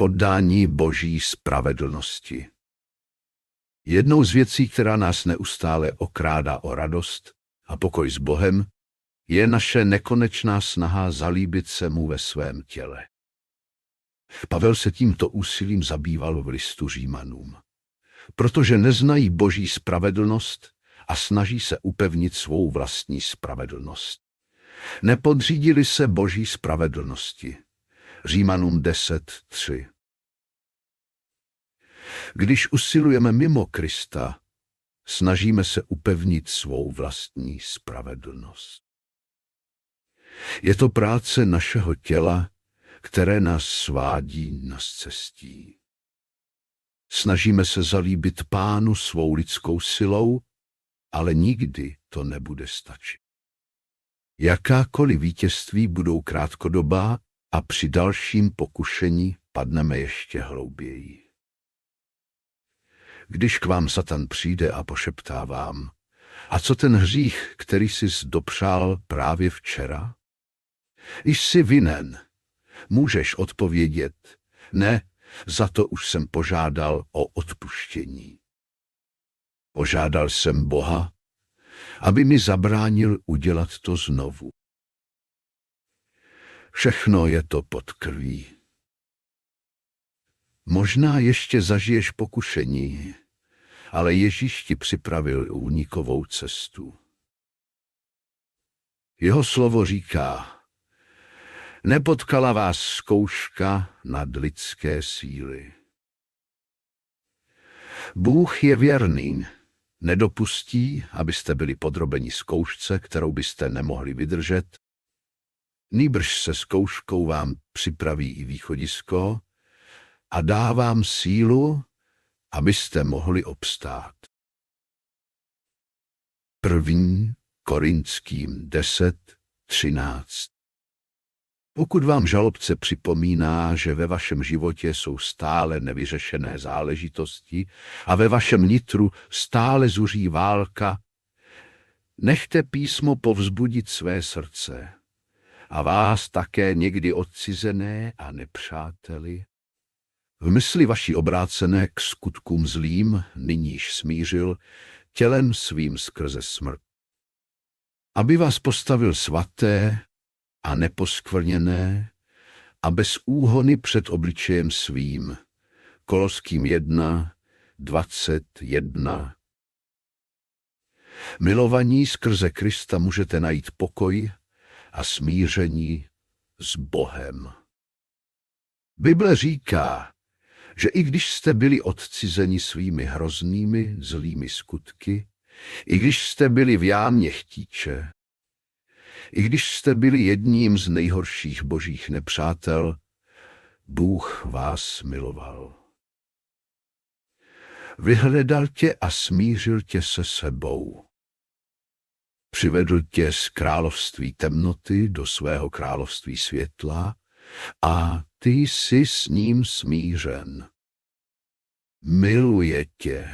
poddání boží spravedlnosti. Jednou z věcí, která nás neustále okrádá o radost a pokoj s Bohem, je naše nekonečná snaha zalíbit se mu ve svém těle. Pavel se tímto úsilím zabýval v listu Římanům. Protože neznají boží spravedlnost a snaží se upevnit svou vlastní spravedlnost. Nepodřídili se boží spravedlnosti. Římanům 10.3. Když usilujeme mimo Krista, snažíme se upevnit svou vlastní spravedlnost. Je to práce našeho těla, které nás svádí na cestí. Snažíme se zalíbit pánu svou lidskou silou, ale nikdy to nebude stačit. Jakákoliv vítězství budou krátkodobá a při dalším pokušení padneme ještě hlouběji. Když k vám Satan přijde a pošeptá vám, a co ten hřích, který jsi dopřál právě včera? Jsi vinen. Můžeš odpovědět, ne, za to už jsem požádal o odpuštění. Požádal jsem Boha, aby mi zabránil udělat to znovu. Všechno je to pod krví. Možná ještě zažiješ pokušení, ale Ježíš ti připravil únikovou cestu. Jeho slovo říká, nepotkala vás zkouška nad lidské síly. Bůh je věrný, nedopustí, abyste byli podrobeni zkoušce, kterou byste nemohli vydržet, Nýbrž se zkouškou vám připraví i východisko a dá vám sílu, abyste mohli obstát. První Korinským 10, 13 Pokud vám žalobce připomíná, že ve vašem životě jsou stále nevyřešené záležitosti a ve vašem nitru stále zuří válka, nechte písmo povzbudit své srdce a vás také někdy odcizené a nepřáteli. V mysli vaší obrácené k skutkům zlým, nyníž smířil, tělem svým skrze smrt. Aby vás postavil svaté a neposkvrněné a bez úhony před obličejem svým. Koloským 1, 21. Milovaní skrze Krista můžete najít pokoj a smíření s Bohem. Bible říká, že i když jste byli odcizeni svými hroznými zlými skutky, i když jste byli v jámě chtíče, i když jste byli jedním z nejhorších božích nepřátel, Bůh vás miloval. Vyhledal tě a smířil tě se sebou. Přivedl tě z království temnoty do svého království světla a ty jsi s ním smířen. Miluje tě